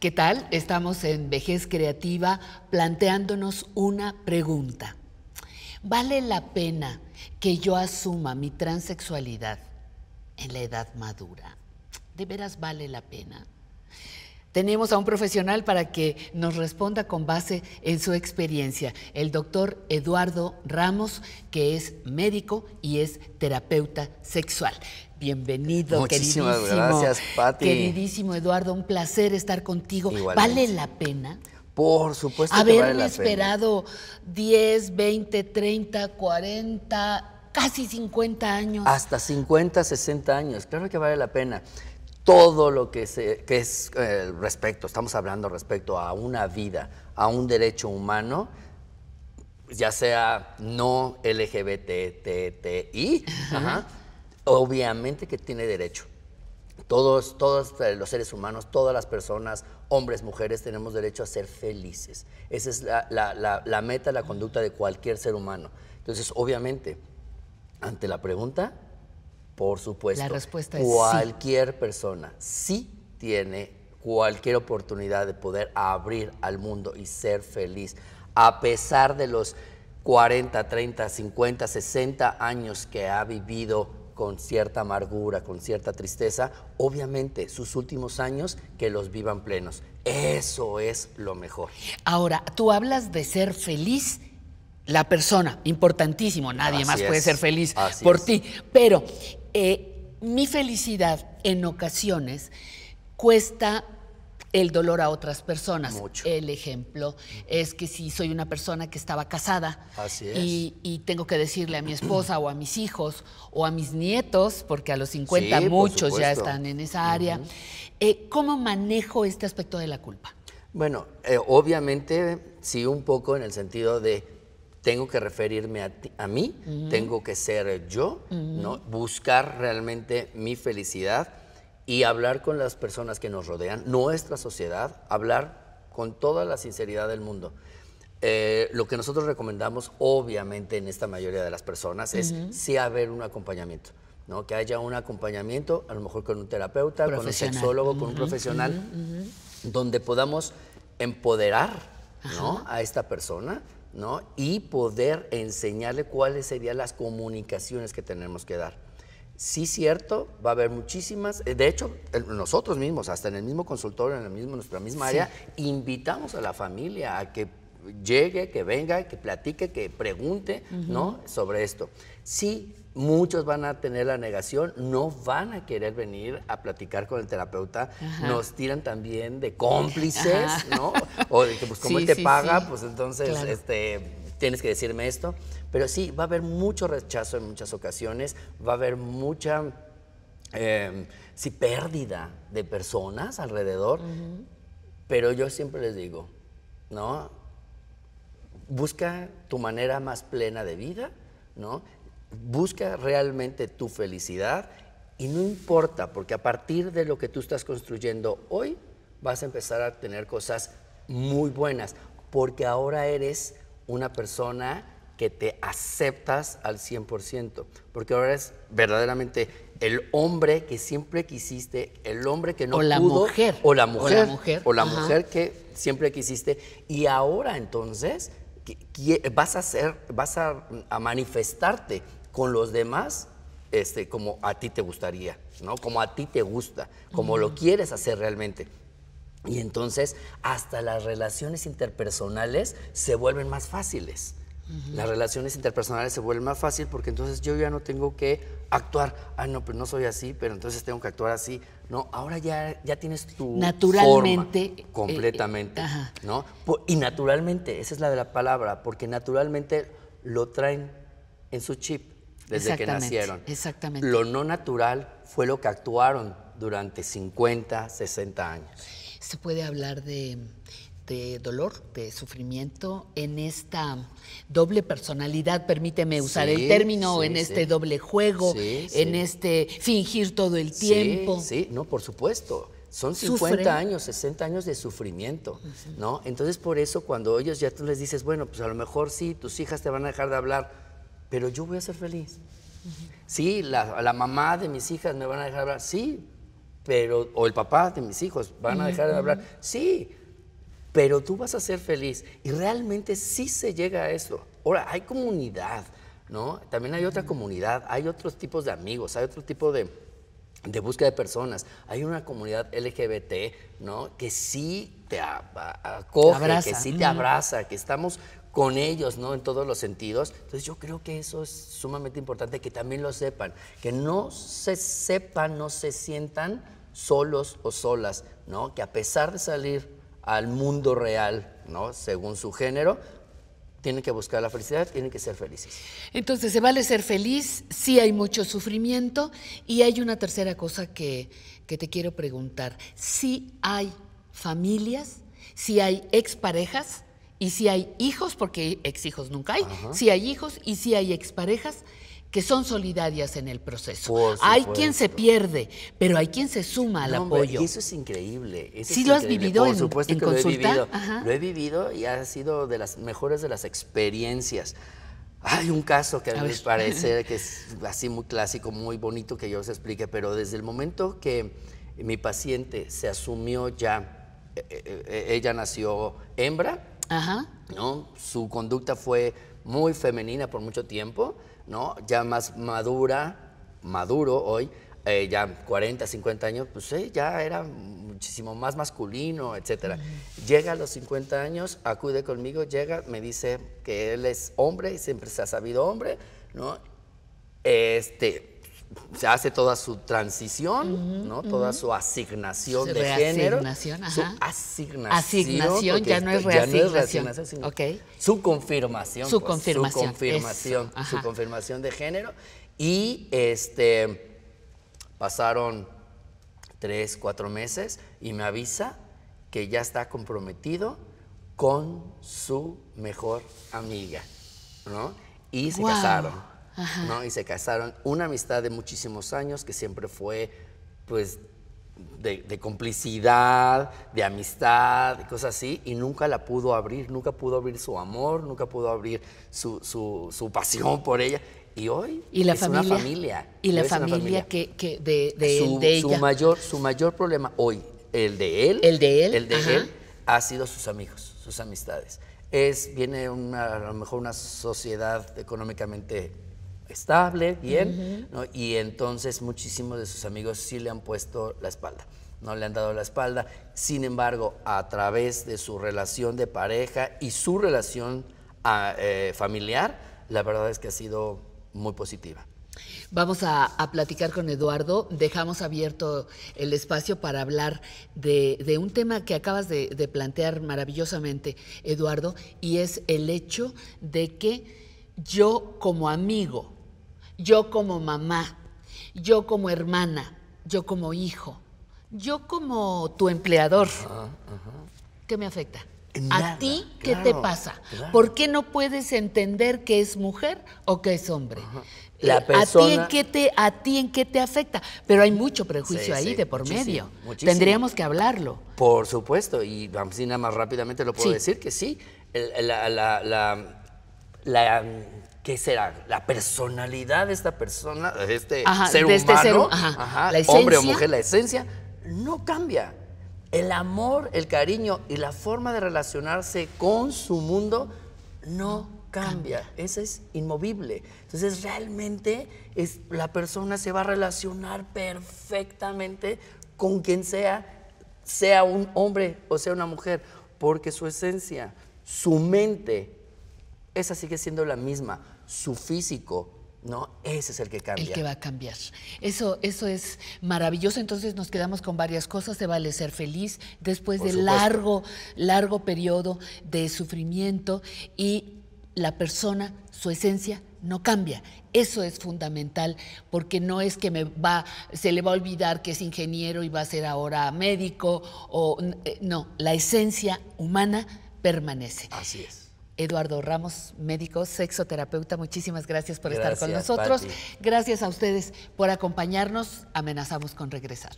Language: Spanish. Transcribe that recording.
¿Qué tal? Estamos en Vejez Creativa planteándonos una pregunta. ¿Vale la pena que yo asuma mi transexualidad en la edad madura? ¿De veras vale la pena? Tenemos a un profesional para que nos responda con base en su experiencia, el doctor Eduardo Ramos, que es médico y es terapeuta sexual. Bienvenido, queridísimo. gracias, Pati. Queridísimo Eduardo, un placer estar contigo. ¿Vale la pena? Por supuesto. Haberme esperado 10, 20, 30, 40, casi 50 años. Hasta 50, 60 años. Claro que vale la pena todo lo que, es eh, respecto, estamos hablando respecto a una vida, a un derecho humano, ya sea no LGBTTI, obviamente que tiene derecho. Todos, todos eh, los seres humanos, todas las personas, hombres, mujeres, tenemos derecho a ser felices. Esa es la meta, la conducta de cualquier ser humano. Entonces, obviamente, ante la pregunta, por supuesto. La respuesta Cualquier persona sí tiene cualquier oportunidad de poder abrir al mundo y ser feliz, a pesar de los 40, 30, 50, 60 años que ha vivido con cierta amargura, con cierta tristeza, obviamente sus últimos años que los vivan plenos. Eso es lo mejor. Ahora, tú hablas de ser feliz la persona, importantísimo, nadie más puede ser feliz por ti. Pero eh, mi felicidad en ocasiones cuesta el dolor a otras personas. El ejemplo es que si soy una persona que estaba casada y, tengo que decirle a mi esposa o a mis hijos o a mis nietos, porque a los 50 muchos ya están en esa área, eh, ¿cómo manejo este aspecto de la culpa? Bueno, eh, obviamente sí un poco en el sentido de tengo que referirme a, mí, tengo que ser yo, ¿no? buscar realmente mi felicidad y hablar con las personas que nos rodean, nuestra sociedad, hablar con toda la sinceridad del mundo. Eh, lo que nosotros recomendamos, obviamente, en esta mayoría de las personas es si sí haber un acompañamiento. ¿no? Que haya un acompañamiento, a lo mejor con un terapeuta, con un sexólogo, con un profesional, donde podamos empoderar ¿no? a esta persona y poder enseñarle cuáles serían las comunicaciones que tenemos que dar. Sí, cierto, va a haber muchísimas. Eh, de hecho, nosotros mismos, hasta en el mismo consultorio, en el nuestra misma área, invitamos a la familia a que llegue, que venga, que platique, que pregunte, ¿no? Sobre esto. Sí, muchos van a tener la negación, no van a querer venir a platicar con el terapeuta, nos tiran también de cómplices, ¿no? O de que pues como él te paga, pues entonces este, tienes que decirme esto. Pero sí, va a haber mucho rechazo en muchas ocasiones, va a haber mucha... Em, sí, pérdida de personas alrededor, pero yo siempre les digo, ¿no? busca tu manera más plena de vida, ¿no? Busca realmente tu felicidad y no importa, porque a partir de lo que tú estás construyendo hoy, vas a empezar a tener cosas muy buenas, porque ahora eres una persona que te aceptas al 100%, porque ahora eres verdaderamente el hombre que siempre quisiste, el hombre que no o la mujer, o la mujer, o la mujer que siempre quisiste y ahora entonces vas a vas a, manifestarte con los demás este, como a ti te gustaría, ¿no? Como a ti te gusta, como lo quieres hacer realmente. Y entonces hasta las relaciones interpersonales se vuelven más fáciles. Las relaciones interpersonales se vuelven más fácil porque entonces yo ya no tengo que actuar. Ah, no, pues no soy así, pero entonces tengo que actuar así. No, ahora ya, ya tienes tu naturalmente, eh, completamente, ¿no? Y naturalmente, esa es la de la palabra, porque naturalmente lo traen en su chip desde que nacieron. Exactamente. Lo no natural fue lo que actuaron durante 50, 60 años. Se puede hablar de de dolor, de sufrimiento, en esta doble personalidad, permíteme usar el término, en este doble juego, en este fingir todo el tiempo. Sí, no, por supuesto. Son 50 años, 60 años de sufrimiento, ¿no? Entonces, por eso, cuando ellos ya tú les dices, bueno, pues a lo mejor sí, tus hijas te van a dejar de hablar, pero yo voy a ser feliz. Sí, la, mamá de mis hijas me van a dejar de hablar, sí, pero, o el papá de mis hijos van a dejar de hablar. Sí, pero tú vas a ser feliz. Y realmente sí se llega a eso. Ahora, hay comunidad, ¿no? También hay otra comunidad, hay otros tipos de amigos, hay otro tipo de, búsqueda de personas. Hay una comunidad LGBT, ¿no? Que sí te acoge, abraza. que sí te abraza, que estamos con ellos, ¿no? En todos los sentidos. Entonces yo creo que eso es sumamente importante, que también lo sepan, que no se sepan, no se sientan solos o solas, ¿no? Que a pesar de salir al mundo real, ¿no? Según su género, tienen que buscar la felicidad, tienen que ser felices. Entonces, se vale ser feliz, si hay mucho sufrimiento y hay una tercera cosa que, te quiero preguntar. Si hay familias, si hay exparejas y si hay hijos, porque hijos nunca hay, si hay hijos y si hay exparejas que son solidarias en el proceso. Hay quien se pierde, pero hay quien se suma al apoyo. eso es increíble. sí, lo has vivido Por supuesto que Lo he, vivido. lo he vivido y ha sido de las mejores de las experiencias. Hay un caso que a, mí me parece que es así muy clásico, muy bonito que yo os explique, pero desde el momento que mi paciente se asumió ya, eh, eh, eh, ella nació hembra, ¿no? su conducta fue muy femenina por mucho tiempo, ¿no? Ya más madura, maduro hoy, eh, ya 40, 50 años, pues sí, ya era muchísimo más masculino, etcétera. Llega a los 50 años, acude conmigo, llega, me dice que él es hombre y siempre se ha sabido hombre, ¿no? Este, se hace toda su transición, ¿no? Toda su asignación de género. Ajá. Su asignación. Asignación, ya no es reasignación. Ya Su confirmación. Su pues, confirmación. Su confirmación. Su confirmación de género. Y este pasaron tres, cuatro meses y me avisa que ya está comprometido con su mejor amiga, ¿no? Y se casaron. Y se casaron. Una amistad de muchísimos años que siempre fue, pues, de, complicidad, de amistad, cosas así, y nunca la pudo abrir, nunca pudo abrir su amor, nunca pudo abrir su, su, pasión por ella. Y hoy la es familia? una familia. Y la familia, que, de, de, ella. Su mayor, su mayor problema hoy, el de él, el de él, el de él ha sido sus amigos, sus amistades. Es, viene una, a lo mejor una sociedad económicamente estable, bien, ¿no? y entonces muchísimos de sus amigos sí le han puesto la espalda, no le han dado la espalda. Sin embargo, a través de su relación de pareja y su relación ah, eh, familiar, la verdad es que ha sido muy positiva. Vamos a, platicar con Eduardo. Dejamos abierto el espacio para hablar de, un tema que acabas de, plantear maravillosamente, Eduardo, y es el hecho de que yo como amigo yo como mamá, yo como hermana, yo como hijo, yo como tu empleador. ¿Qué me afecta? ¿A ti qué te pasa? ¿Por qué no puedes entender que es mujer o que es hombre? Eh, la persona... ¿A, ti en qué te, afecta? Pero hay mucho prejuicio ahí de por medio. Tendríamos que hablarlo. Por supuesto, y si nada más rápidamente lo puedo decir que sí. la ¿qué será? La personalidad de esta persona, de este, este ser humano, hombre o mujer, la esencia, no cambia. El amor, el cariño y la forma de relacionarse con su mundo no cambia. Eso es inmovible. Entonces realmente es, la persona se va a relacionar perfectamente con quien sea, sea un hombre o sea una mujer, porque su esencia, su mente, esa sigue siendo la misma su físico, ¿no? Ese es el que cambia. El que va a cambiar. Eso, eso es maravilloso. Entonces nos quedamos con varias cosas. Se vale ser feliz después de largo, largo periodo de sufrimiento y la persona, su esencia, no cambia. Eso es fundamental porque no es que me va, se le va a olvidar que es ingeniero y va a ser ahora médico o eh, no, la esencia humana permanece. Así es. Eduardo Ramos, médico, sexoterapeuta. Muchísimas gracias por estar con nosotros. Gracias a ustedes por acompañarnos. Amenazamos con regresar.